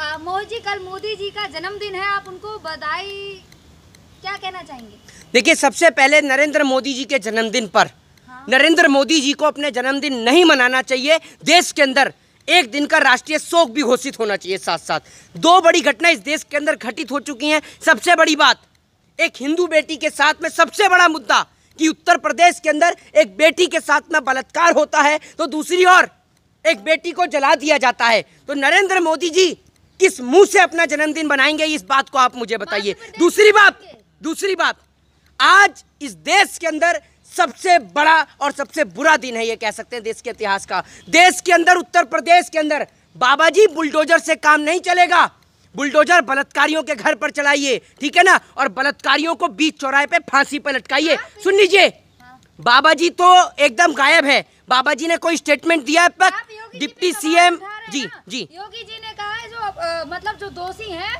मोदी जी कल मोदी जी का जन्मदिन है आप उनको बधाई क्या कहना चाहेंगे देखिए सबसे पहले नरेंद्र मोदी जी के जन्मदिन पर हाँ? नरेंद्र मोदी जी को अपने जन्मदिन नहीं मनाना चाहिए देश के अंदर एक दिन का राष्ट्रीय शोक भी घोषित होना चाहिए साथ साथ दो बड़ी घटना इस देश के अंदर घटित हो चुकी हैं सबसे बड़ी बात एक हिंदू बेटी के साथ में सबसे बड़ा मुद्दा कि उत्तर प्रदेश के अंदर एक बेटी के साथ में बलात्कार होता है तो दूसरी ओर एक बेटी को जला दिया जाता है तो नरेंद्र मोदी जी किस मुंह से अपना जन्मदिन बनाएंगे इस बात को आप मुझे तो बताइए दूसरी बात दूसरी बात आज इस देश के अंदर सबसे बड़ा और सबसे बुरा दिन है ये कह सकते हैं देश के इतिहास का देश के अंदर उत्तर प्रदेश के अंदर बाबा जी बुलडोजर से काम नहीं चलेगा बुलडोजर बलात्कारियों के घर पर चलाइए ठीक है ना और बलात्कारियों को बीच चौराहे पे फांसी पर लटकाइए हाँ, सुन लीजिए बाबा जी तो एकदम गायब है बाबा जी ने कोई स्टेटमेंट दिया है डिप्टी सीएम जी जी योगी जी मतलब जो दोषी हैं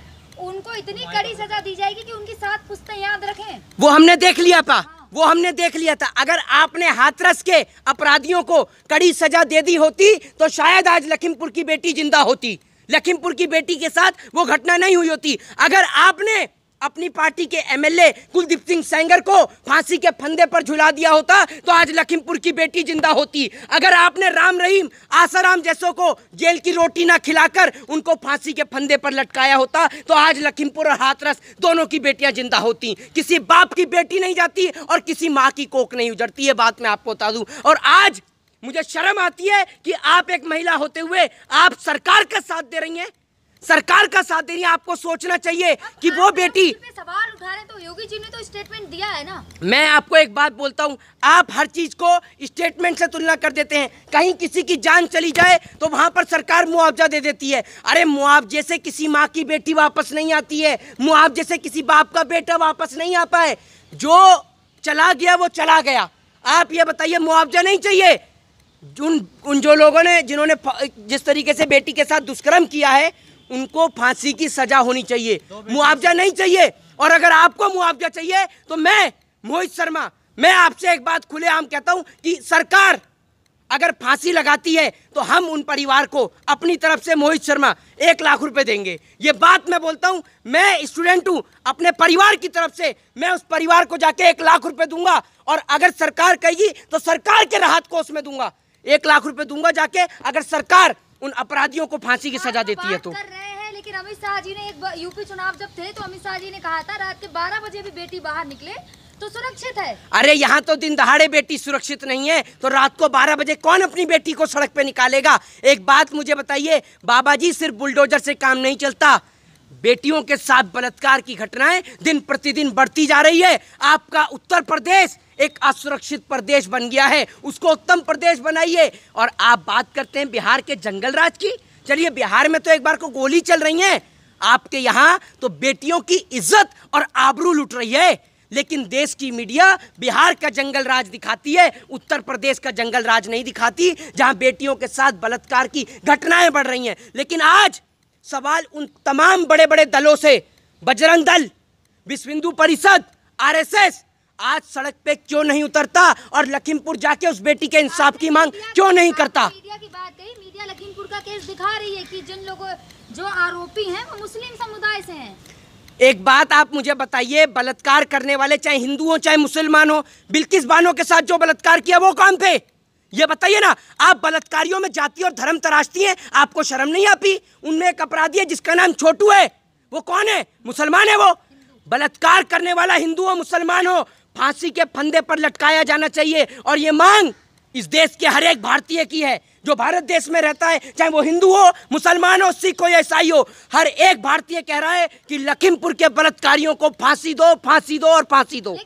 उनको इतनी कड़ी सजा दी जाएगी कि उनकी सात पुस्तें याद रखें वो हमने देख लिया पा हाँ। वो हमने देख लिया था अगर आपने हाथरस के अपराधियों को कड़ी सजा दे दी होती तो शायद आज लखीमपुर की बेटी जिंदा होती लखीमपुर की बेटी के साथ वो घटना नहीं हुई होती अगर आपने अपनी पार्टी के एमएलए कुलदीप सिंह सेंगर को फांसी के फंदे पर झुला दिया होता तो आज लखीमपुर की बेटी जिंदा होती अगर आपने राम रहीम आसाराम जैसों को जेल की रोटी ना खिलाकर उनको फांसी के फंदे पर लटकाया होता तो आज लखीमपुर और हाथरस दोनों की बेटियां जिंदा होती किसी बाप की बेटी नहीं जाती और किसी माँ की कोक नहीं उजड़ती ये बात मैं आपको बता दूँ और आज मुझे शर्म आती है कि आप एक महिला होते हुए आप सरकार का साथ दे रही हैं सरकार का साथ दे रही है आपको सोचना चाहिए कि वो हाँ, बेटी सवाल उठा रहे तो योगी जी ने तो स्टेटमेंट दिया है ना मैं आपको एक बात बोलता हूँ आप हर चीज को स्टेटमेंट से तुलना कर देते हैं कहीं किसी की जान चली जाए तो वहाँ पर सरकार मुआवजा दे देती है अरे मुआवजे से किसी माँ की बेटी वापस नहीं आती है मुआवजे से किसी बाप का बेटा वापस नहीं आ पाए जो चला गया वो चला गया आप ये बताइए मुआवजा नहीं चाहिए उन उन जो लोगों ने जिन्होंने जिस तरीके से बेटी के साथ दुष्कर्म किया है उनको फांसी की सजा होनी चाहिए मुआवजा नहीं चाहिए और अगर आपको मुआवजा चाहिए तो मैं मोहित शर्मा मैं आपसे एक बात खुलेआम कहता हूं कि सरकार अगर फांसी लगाती है तो हम उन परिवार को अपनी तरफ से मोहित शर्मा एक लाख रुपए देंगे ये बात मैं बोलता हूं मैं स्टूडेंट हूं अपने परिवार की तरफ से मैं उस परिवार को जाके एक लाख रुपए दूंगा और अगर सरकार कहेगी तो सरकार के राहत कोष में दूंगा एक लाख रुपए दूंगा जाके अगर सरकार उन अपराधियों को फांसी की हाँ, सजा देती है तो लेकिन अमित शाह जी ने एक यूपी चुनाव जब थे तो अमित शाह जी ने कहा था रात के 12 बजे भी बेटी बाहर निकले तो सुरक्षित है अरे यहाँ तो दिन दहाड़े बेटी सुरक्षित नहीं है तो रात को 12 बजे कौन अपनी बेटी को सड़क पे निकालेगा एक बात मुझे बताइए बाबा जी सिर्फ बुलडोजर से काम नहीं चलता बेटियों के साथ बलात्कार की घटनाएं दिन प्रतिदिन बढ़ती जा रही है आपका उत्तर प्रदेश एक असुरक्षित प्रदेश बन गया है उसको उत्तम प्रदेश बनाइए और आप बात करते हैं बिहार के जंगल राज की चलिए बिहार में तो एक बार को गोली चल रही है आपके यहाँ तो बेटियों की इज्जत और आबरू लुट रही है लेकिन देश की मीडिया बिहार का जंगल राज दिखाती है उत्तर प्रदेश का जंगल राज नहीं दिखाती जहां बेटियों के साथ बलात्कार की घटनाएं बढ़ रही हैं लेकिन आज सवाल उन तमाम बड़े बड़े दलों से बजरंग दल विश्व हिंदू परिषद आरएसएस आज सड़क पे क्यों नहीं उतरता और लखीमपुर जाके उस बेटी के इंसाफ की मांग क्यों नहीं करता मीडिया की बात कही मीडिया लखीमपुर का केस दिखा रही है कि जिन लोगों जो आरोपी हैं वो मुस्लिम समुदाय से हैं एक बात आप मुझे बताइए बलात्कार करने वाले चाहे हिंदू हो चाहे मुसलमान हो बिल्किस बानो के साथ जो बलात्कार किया वो कौन थे ये बताइए ना आप बलात्कारियों में जाति और धर्म तराशती हैं आपको शर्म नहीं आती उनमें एक अपराधी है जिसका नाम छोटू है वो कौन है मुसलमान है वो बलात्कार करने वाला हिंदू हो मुसलमान हो फांसी के फंदे पर लटकाया जाना चाहिए और ये मांग इस देश के हर एक भारतीय की है जो भारत देश में रहता है चाहे वो हिंदू हो मुसलमान हो सिख हो या ईसाई हो हर एक भारतीय कह रहा है कि लखीमपुर के बलात्कारियों को फांसी दो फांसी दो और फांसी दो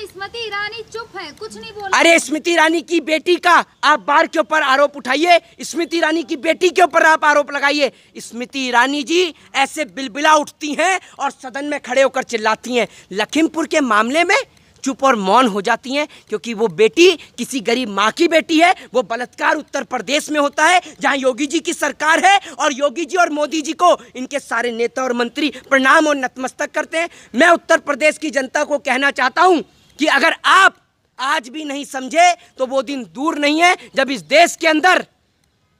में स्मृति ईरानी चुप है कुछ नहीं बोल अरे स्मृति ईरानी की बेटी का आप बार के ऊपर आरोप उठाइए स्मृति ईरानी की बेटी के ऊपर आप आरोप लगाइए स्मृति ईरानी जी ऐसे बिलबिला उठती हैं और सदन में खड़े होकर चिल्लाती हैं लखीमपुर के मामले में चुप और मौन हो जाती हैं क्योंकि वो बेटी किसी गरीब माँ की बेटी है वो बलात्कार उत्तर प्रदेश में होता है जहाँ योगी जी की सरकार है और योगी जी और मोदी जी को इनके सारे नेता और मंत्री प्रणाम और नतमस्तक करते हैं मैं उत्तर प्रदेश की जनता को कहना चाहता हूँ कि अगर आप आज भी नहीं समझे तो वो दिन दूर नहीं है जब इस देश के अंदर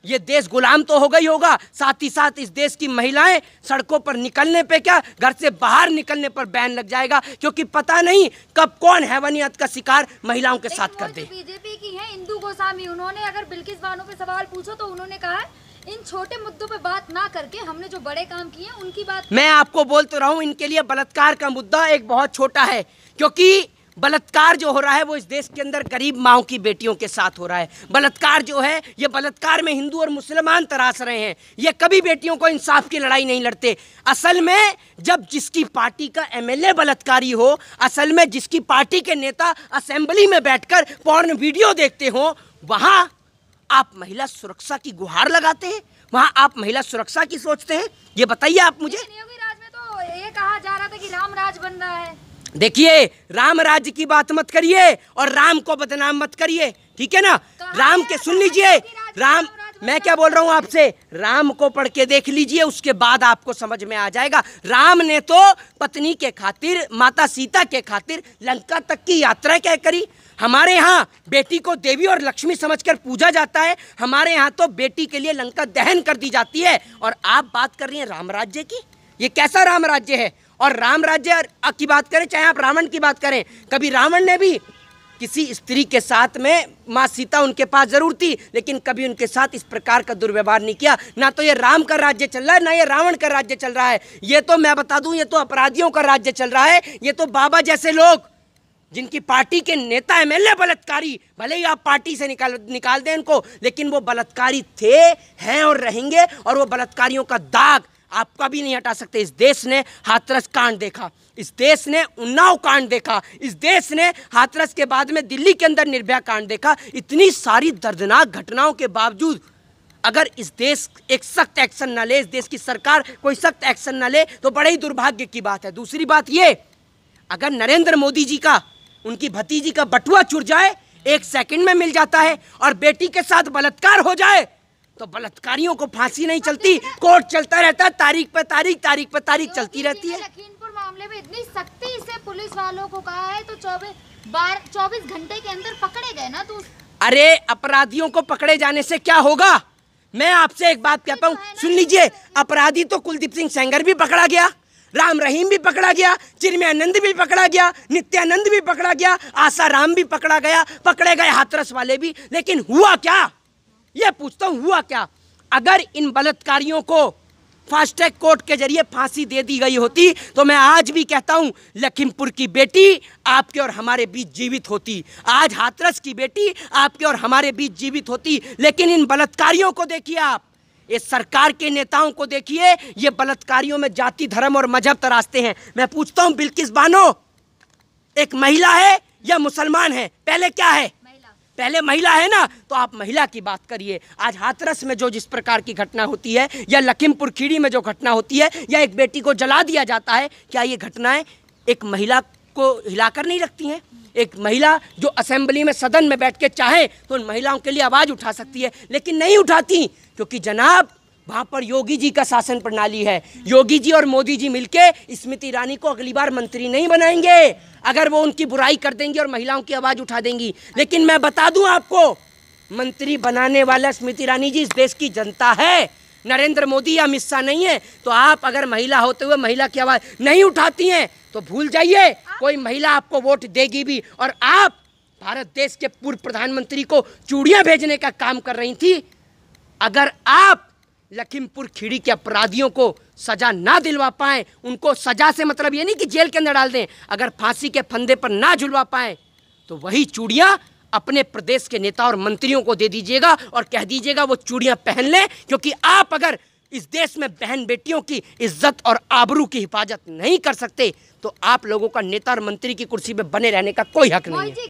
ये देश गुलाम तो हो गई होगा साथ ही साथ इस देश की महिलाएं सड़कों पर निकलने पे क्या घर से बाहर निकलने पर बैन लग जाएगा क्योंकि पता नहीं कब कौन हैवानियत का शिकार महिलाओं के साथ कर दे बीजेपी की है इंदू गोस्वामी उन्होंने अगर बिल्किस बानो पे सवाल पूछो तो उन्होंने कहा इन छोटे मुद्दों पे बात ना करके हमने जो बड़े काम किए उनकी बात मैं आपको बोलते तो रहूं इनके लिए बलात्कार का मुद्दा एक बहुत छोटा है क्योंकि बलात्कार जो हो रहा है वो इस देश के अंदर गरीब माओ की बेटियों के साथ हो रहा है बलात्कार जो है ये बलात्कार में हिंदू और मुसलमान तराश रहे हैं ये कभी बेटियों को इंसाफ की लड़ाई नहीं लड़ते असल में जब जिसकी पार्टी का एमएलए बलात्कारी हो असल में जिसकी पार्टी के नेता असेंबली में कर पौर्न वीडियो देखते हो वहाँ आप महिला सुरक्षा की गुहार लगाते हैं वहाँ आप महिला सुरक्षा की सोचते हैं ये बताइए आप मुझे तो ये कहा जा रहा था कि राम राज बन रहा है देखिए राम राज्य की बात मत करिए और राम को बदनाम मत करिए ठीक है ना राम के सुन लीजिए राम मैं क्या बोल रहा हूँ आपसे राम को पढ़ के देख लीजिए उसके बाद आपको समझ में आ जाएगा राम ने तो पत्नी के खातिर माता सीता के खातिर लंका तक की यात्रा क्या करी हमारे यहाँ बेटी को देवी और लक्ष्मी समझकर पूजा जाता है हमारे यहाँ तो बेटी के लिए लंका दहन कर दी जाती है और आप बात कर रही हैं राम राज्य की ये कैसा राम राज्य है और राम राज्य की बात करें चाहे आप रावण की बात करें कभी रावण ने भी किसी स्त्री के साथ में माँ सीता उनके पास जरूर थी लेकिन कभी उनके साथ इस प्रकार का दुर्व्यवहार नहीं किया ना तो ये राम का राज्य चल रहा है ना ये रावण का राज्य चल रहा है ये तो मैं बता दूं ये तो अपराधियों का राज्य चल रहा है ये तो बाबा जैसे लोग जिनकी पार्टी के नेता एम एल बलात्कारी भले ही आप पार्टी से निकाल निकाल दें इनको लेकिन वो बलात्कारी थे हैं और रहेंगे और वो बलात्कारियों का दाग आपका भी नहीं हटा सकते इस देश ने हाथरस कांड देखा इस देश ने उन्नाव कांड देखा इस देश ने हाथरस के बाद में दिल्ली के अंदर निर्भया कांड देखा इतनी सारी दर्दनाक घटनाओं के बावजूद अगर इस देश एक सख्त एक्शन ना ले इस देश की सरकार कोई सख्त एक्शन ना ले तो बड़े ही दुर्भाग्य की बात है दूसरी बात ये अगर नरेंद्र मोदी जी का उनकी भतीजी का बटुआ चुर जाए एक सेकंड में मिल जाता है और बेटी के साथ बलात्कार हो जाए तो बलात्कारियों को फांसी नहीं चलती कोर्ट चलता रहता है तारीख पे तारीख तारीख पे तारीख चलती रहती है लखीमपुर मामले में इतनी सख्ती से पुलिस वालों को कहा है तो चौबीस चौबीस घंटे के अंदर पकड़े गए ना तू अरे अपराधियों को पकड़े जाने से क्या होगा मैं आपसे एक बात कहता हूँ तो सुन लीजिए अपराधी तो कुलदीप सिंह सेंगर भी पकड़ा गया राम रहीम भी पकड़ा गया चिरमयानंद भी पकड़ा गया नित्यानंद भी पकड़ा गया आशा राम भी पकड़ा गया पकड़े गए हाथरस वाले भी लेकिन हुआ क्या ये पूछता हूँ हुआ क्या अगर इन बलात्कारियों को फास्ट्रैक कोर्ट के जरिए फांसी दे दी गई होती तो मैं आज भी कहता हूँ लखीमपुर की बेटी आपके और हमारे बीच जीवित होती आज हाथरस की बेटी आपके और हमारे बीच जीवित होती लेकिन इन बलात्कारियों को देखिए आप ये सरकार के नेताओं को देखिए ये बलात्कारियों में जाति धर्म और मजहब तरासते हैं मैं पूछता हूँ बिल्किस बानो एक महिला है या मुसलमान है पहले क्या है पहले महिला है ना तो आप महिला की बात करिए आज हाथरस में जो जिस प्रकार की घटना होती है या लखीमपुर खीड़ी में जो घटना होती है या एक बेटी को जला दिया जाता है क्या ये घटनाएं एक महिला को हिलाकर नहीं रखती हैं एक महिला जो असेंबली में सदन में बैठ के चाहे तो उन महिलाओं के लिए आवाज़ उठा सकती है लेकिन नहीं उठाती क्योंकि जनाब वहाँ पर योगी जी का शासन प्रणाली है योगी जी और मोदी जी मिलके स्मृति ईरानी को अगली बार मंत्री नहीं बनाएंगे अगर वो उनकी बुराई कर देंगी और महिलाओं की आवाज़ उठा देंगी लेकिन मैं बता दूँ आपको मंत्री बनाने वाला स्मृति ईरानी जी इस देश की जनता है नरेंद्र मोदी या अमित शाह नहीं है तो आप अगर महिला होते हुए महिला की आवाज़ नहीं उठाती हैं तो भूल जाइए कोई महिला आपको वोट देगी भी और आप भारत देश के पूर्व प्रधानमंत्री को चूड़ियाँ भेजने का काम कर रही थी अगर आप लखीमपुर खीड़ी के अपराधियों को सजा ना दिलवा पाएं उनको सजा से मतलब ये नहीं कि जेल के अंदर डाल दें अगर फांसी के फंदे पर ना झुलवा पाएं तो वही चूड़ियाँ अपने प्रदेश के नेता और मंत्रियों को दे दीजिएगा और कह दीजिएगा वो चूड़ियाँ पहन लें क्योंकि आप अगर इस देश में बहन बेटियों की इज्जत और आबरू की हिफाजत नहीं कर सकते तो आप लोगों का नेता और मंत्री की कुर्सी में बने रहने का कोई हक नहीं है